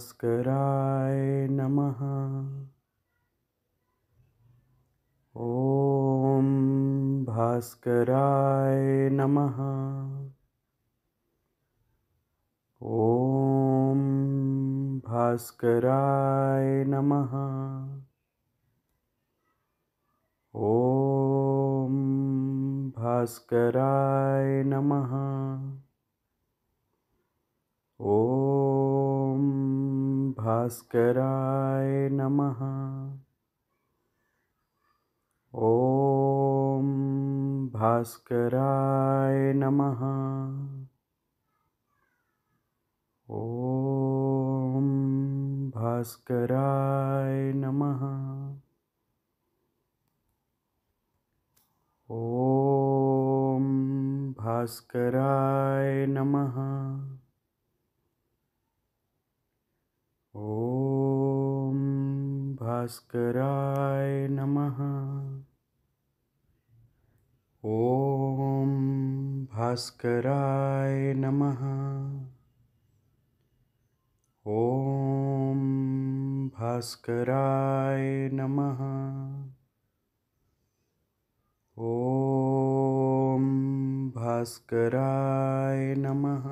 भास्कराय नमः ॐ भास्कराय नमः ॐ भास्कराय नमः ॐ भास्कराय नमः ॐ भास्कराय नमः ॐ भास्कराय नमः ॐ भास्कराय नमः ॐ भास्कराय नमः भास्कराय नमः ॐ भास्कराय नमः ॐ भास्कराय नमः ॐ भास्कराय नमः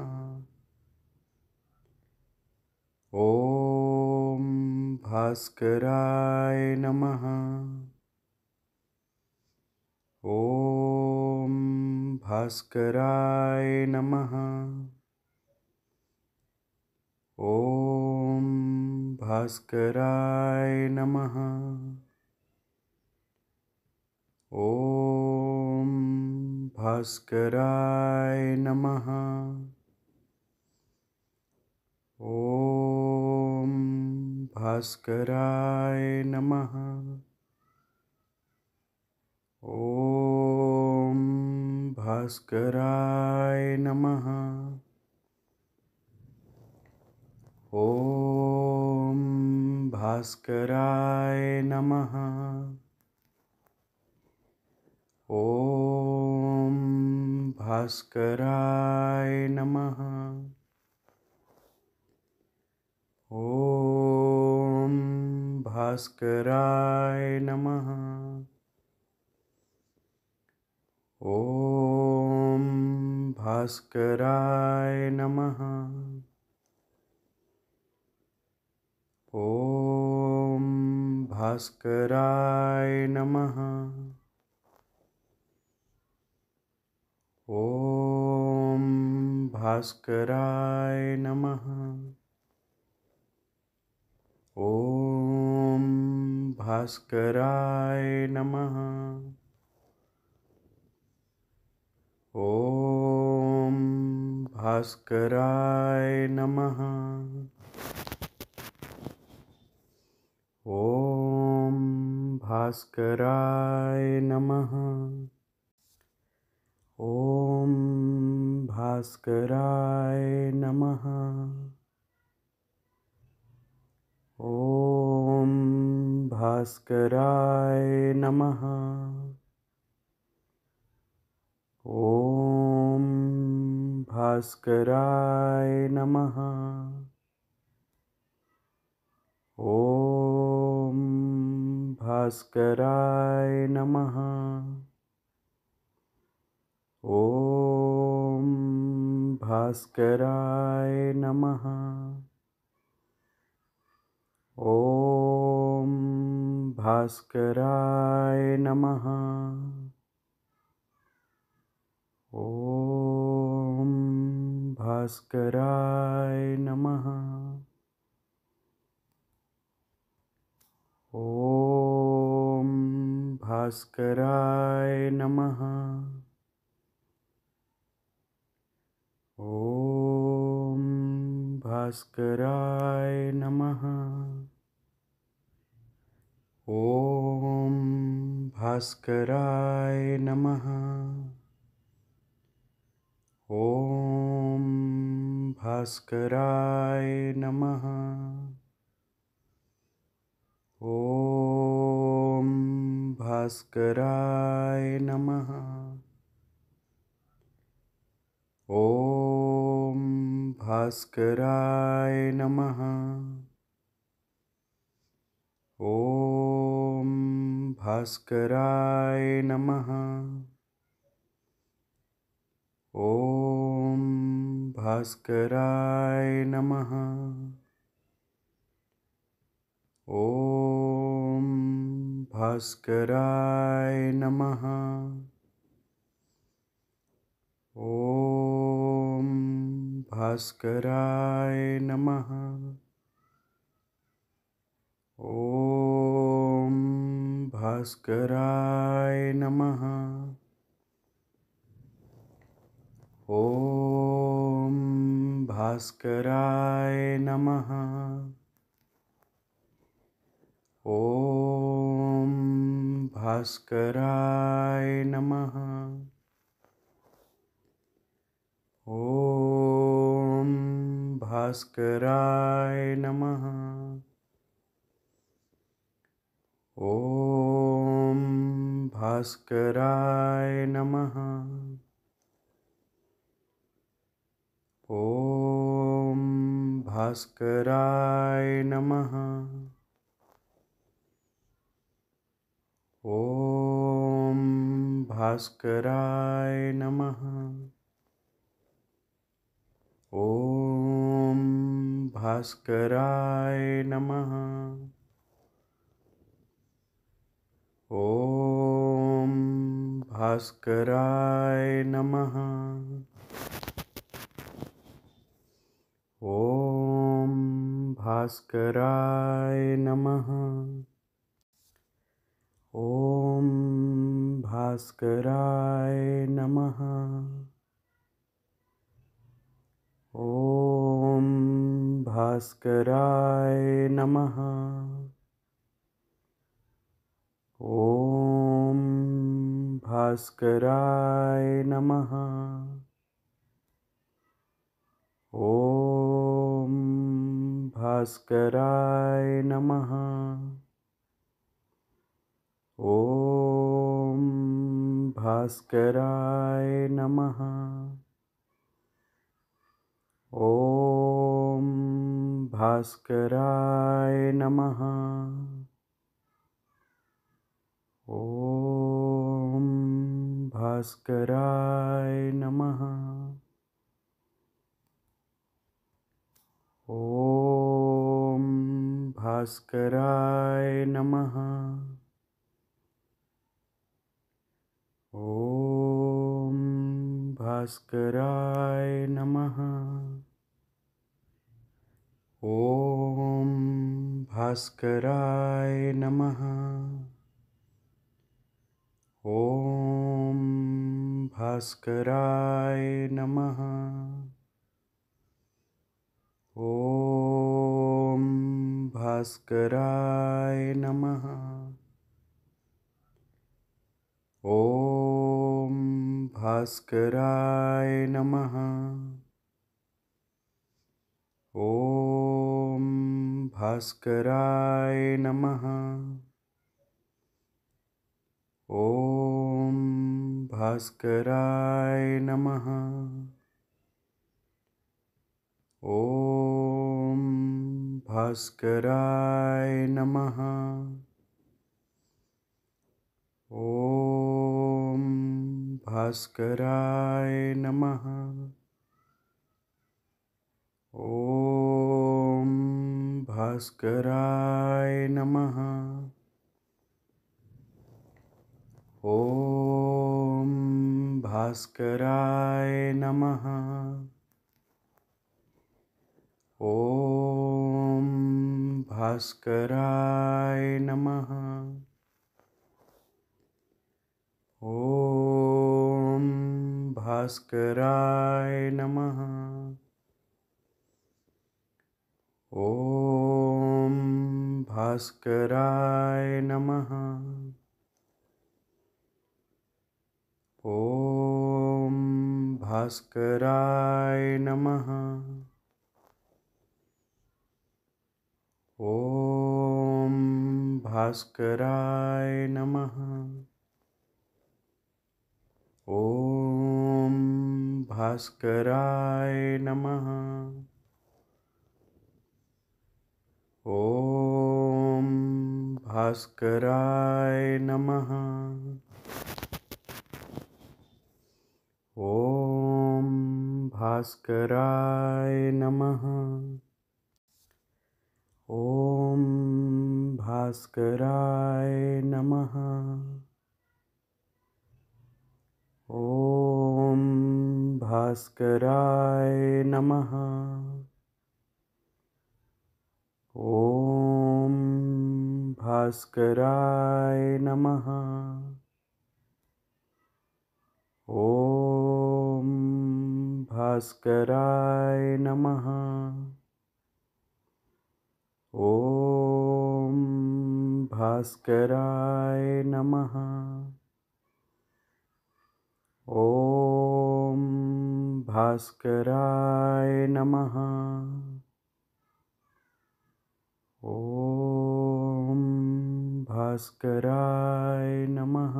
भास्कराय नमः ॐ भास्कराय नमः ॐ भास्कराय नमः ॐ भास्कराय नमः ॐ भास्कराय नमः ॐ भास्कराय नमः ॐ भास्कराय नमः ॐ भास्कराय नमः ॐ भास्कराय नमः ॐ भास्कराय नमः ॐ भास्कराय नमः ॐ भास्कराय नमः ॐ भास्कराय नमः ॐ भास्कराय नमः ॐ भास्कराय नमः ॐ भास्कराय नमः ॐ भास्कराय नमः ॐ भास्कराय नमः ॐ भास्कराय नमः ॐ भास्कराय नमः ॐ भास्कराय नमः ॐ भास्कराय नमः ॐ भास्कराय नमः ॐ भास्कराय नमः ॐ भास्कराय नमः ॐ भास्कराय नमः ॐ भास्कराय नमः ॐ भास्कराय नमः भास्कराय नमः ॐ भास्कराय नमः ॐ भास्कराय नमः ॐ भास्कराय नमः भास्कराय नमः ॐ भास्कराय नमः ॐ भास्कराय नमः ॐ भास्कराय नमः ॐ भास्कराय नमः ॐ भास्कराय नमः ॐ भास्कराय नमः ॐ भास्कराय नमः ॐ भास्कराय नमः ॐ भास्कराय नमः ॐ भास्कराय नमः ॐ भास्कराय नमः ॐ भास्कराय नमः ॐ भास्कराय नमः ॐ भास्कराय नमः ॐ भास्कराय नमः ॐ भास्कराय नमः ॐ भास्कराय नमः ॐ भास्कराय नमः ॐ भास्कराय नमः ॐ भास्कराय नमः ॐ भास्कराय नमः ॐ भास्कराय नमः ॐ भास्कराय नमः ॐ भास्कराय नमः ॐ भास्कराय नमः ॐ भास्कराय नमः ॐ भास्कराय नमः भास्कराय नमः ॐ भास्कराय नमः ॐ भास्कराय नमः ॐ भास्कराय नमः भास्कराय नमः ॐ भास्कराय नमः ॐ भास्कराय नमः ॐ भास्कराय नमः ॐ भास्कराय नमः ॐ भास्कराय नमः ॐ भास्कराय नमः ॐ भास्कराय नमः ॐ भास्कराय नमः ॐ भास्कराय नमः ॐ भास्कराय नमः ॐ भास्कराय नमः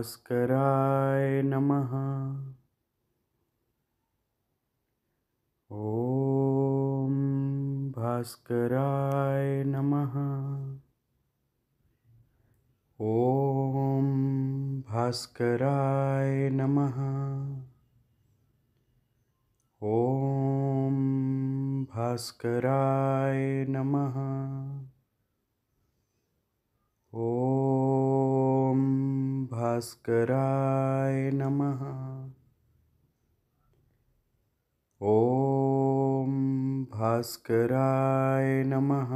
भास्कराय नमः ॐ भास्कराय नमः ॐ भास्कराय नमः ॐ भास्कराय नमः भास्कराय नमः ॐ भास्कराय नमः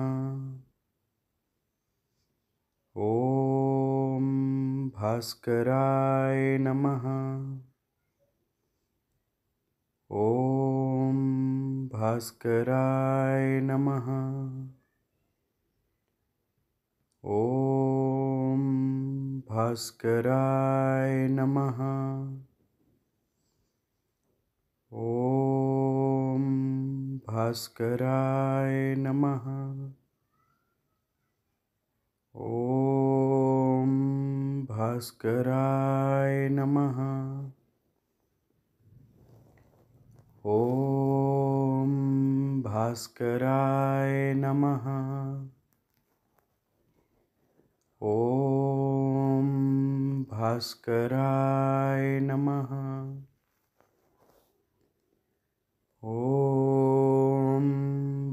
ॐ भास्कराय नमः ॐ ॐ नमः भास्कराय नमः ॐ भास्कराय नमः ॐ भास्कराय नमः ॐ भास्कराय नमः भास्कराय नमः ॐ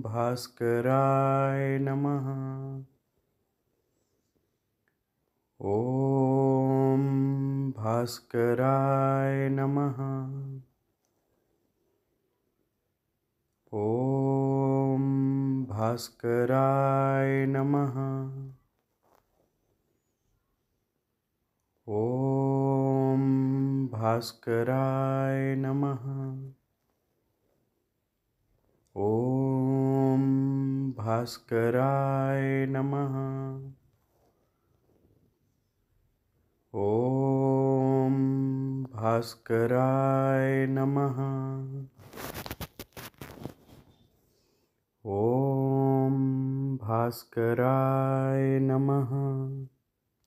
भास्कराय नमः ॐ भास्कराय नमः ॐ भास्कराय नमः ॐ भास्कराय नमः ॐ भास्कराय नमः ॐ भास्कराय नमः ॐ भास्कराय नमः